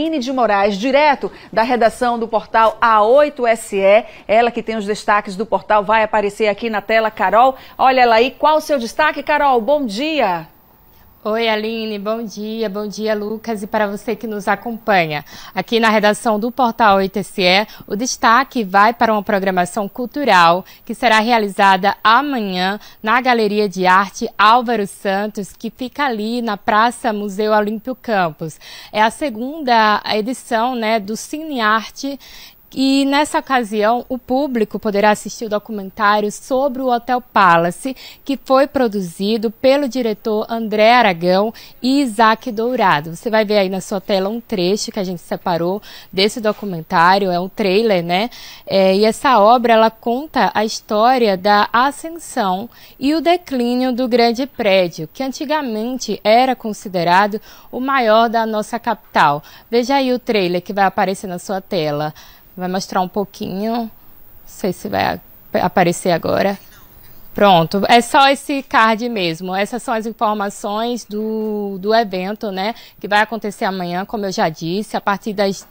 Aline de Moraes, direto da redação do portal A8SE, ela que tem os destaques do portal, vai aparecer aqui na tela. Carol, olha ela aí, qual o seu destaque, Carol? Bom dia! Oi, Aline, bom dia, bom dia, Lucas, e para você que nos acompanha. Aqui na redação do portal ITCE, o destaque vai para uma programação cultural que será realizada amanhã na Galeria de Arte Álvaro Santos, que fica ali na Praça Museu Olímpio Campos. É a segunda edição né, do Cine Arte e nessa ocasião, o público poderá assistir o documentário sobre o Hotel Palace, que foi produzido pelo diretor André Aragão e Isaac Dourado. Você vai ver aí na sua tela um trecho que a gente separou desse documentário, é um trailer, né? É, e essa obra ela conta a história da ascensão e o declínio do grande prédio, que antigamente era considerado o maior da nossa capital. Veja aí o trailer que vai aparecer na sua tela vai mostrar um pouquinho. Não sei se vai aparecer agora. Pronto, é só esse card mesmo. Essas são as informações do, do evento, né? Que vai acontecer amanhã, como eu já disse, a partir das,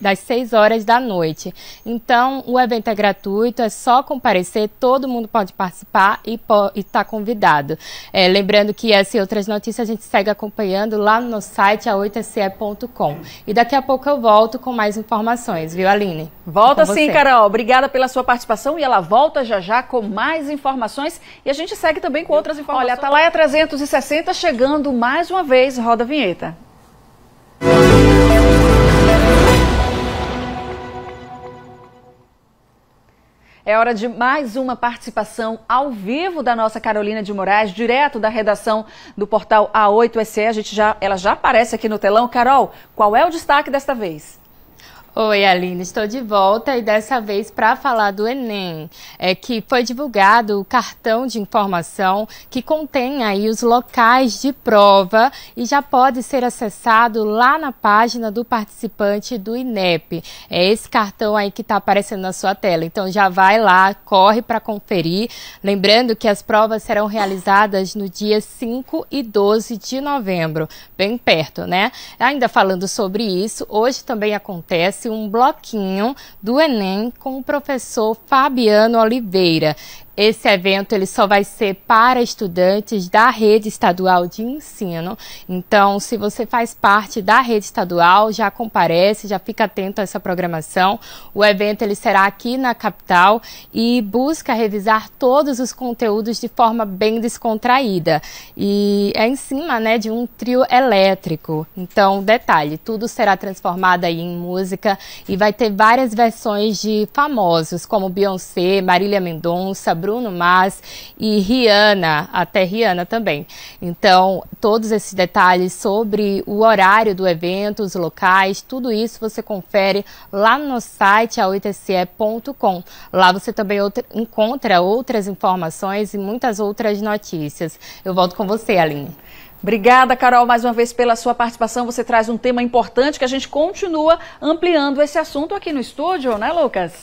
das 6 horas da noite. Então, o evento é gratuito, é só comparecer, todo mundo pode participar e está convidado. É, lembrando que essas e outras notícias a gente segue acompanhando lá no nosso site, a8se.com. E daqui a pouco eu volto com mais informações, viu, Aline? Volta sim, Carol. Obrigada pela sua participação e ela volta já já com mais informações informações e a gente segue também com outras informações. Olha, a Atalaia 360 chegando mais uma vez, roda a vinheta. É hora de mais uma participação ao vivo da nossa Carolina de Moraes, direto da redação do portal A8SE. A gente já, ela já aparece aqui no telão. Carol, qual é o destaque desta vez? Oi, Aline, estou de volta e dessa vez para falar do Enem, é que foi divulgado o cartão de informação que contém aí os locais de prova e já pode ser acessado lá na página do participante do INEP. É esse cartão aí que está aparecendo na sua tela. Então já vai lá, corre para conferir. Lembrando que as provas serão realizadas no dia 5 e 12 de novembro, bem perto, né? Ainda falando sobre isso, hoje também acontece um bloquinho do Enem com o professor Fabiano Oliveira. Esse evento ele só vai ser para estudantes da rede estadual de ensino. Então, se você faz parte da rede estadual, já comparece, já fica atento a essa programação. O evento ele será aqui na capital e busca revisar todos os conteúdos de forma bem descontraída. E é em cima, né, de um trio elétrico. Então, detalhe, tudo será transformado aí em música e vai ter várias versões de famosos como Beyoncé, Marília Mendonça, Bruno Mars e Rihanna, até Rihanna também. Então, todos esses detalhes sobre o horário do evento, os locais, tudo isso você confere lá no nosso site, a 8 secom Lá você também outra, encontra outras informações e muitas outras notícias. Eu volto com você, Aline. Obrigada, Carol, mais uma vez pela sua participação. Você traz um tema importante que a gente continua ampliando esse assunto aqui no estúdio, né, Lucas?